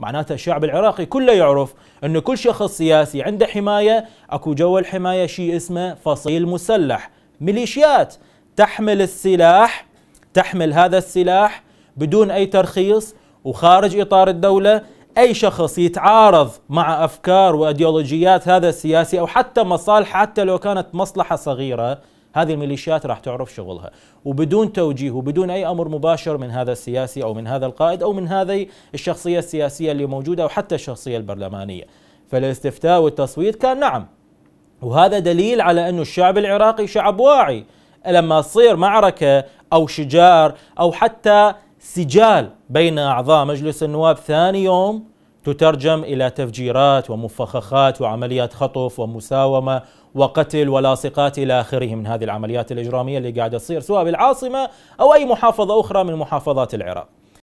معناتها الشعب العراقي كله يعرف أن كل شخص سياسي عنده حمايه اكو جو الحمايه شيء اسمه فصيل مسلح ميليشيات تحمل السلاح تحمل هذا السلاح بدون اي ترخيص وخارج اطار الدوله أي شخص يتعارض مع أفكار وأيديولوجيات هذا السياسي أو حتى مصالح حتى لو كانت مصلحة صغيرة هذه الميليشيات راح تعرف شغلها وبدون توجيه وبدون أي أمر مباشر من هذا السياسي أو من هذا القائد أو من هذه الشخصية السياسية اللي موجودة أو حتى الشخصية البرلمانية فالاستفتاء والتصويت كان نعم وهذا دليل على أن الشعب العراقي شعب واعي لما تصير معركة أو شجار أو حتى سجال بين أعضاء مجلس النواب ثاني يوم تترجم إلى تفجيرات ومفخخات وعمليات خطف ومساومة وقتل ولاصقات إلى آخره من هذه العمليات الإجرامية اللي قاعدة تصير سواء بالعاصمة أو أي محافظة أخرى من محافظات العراق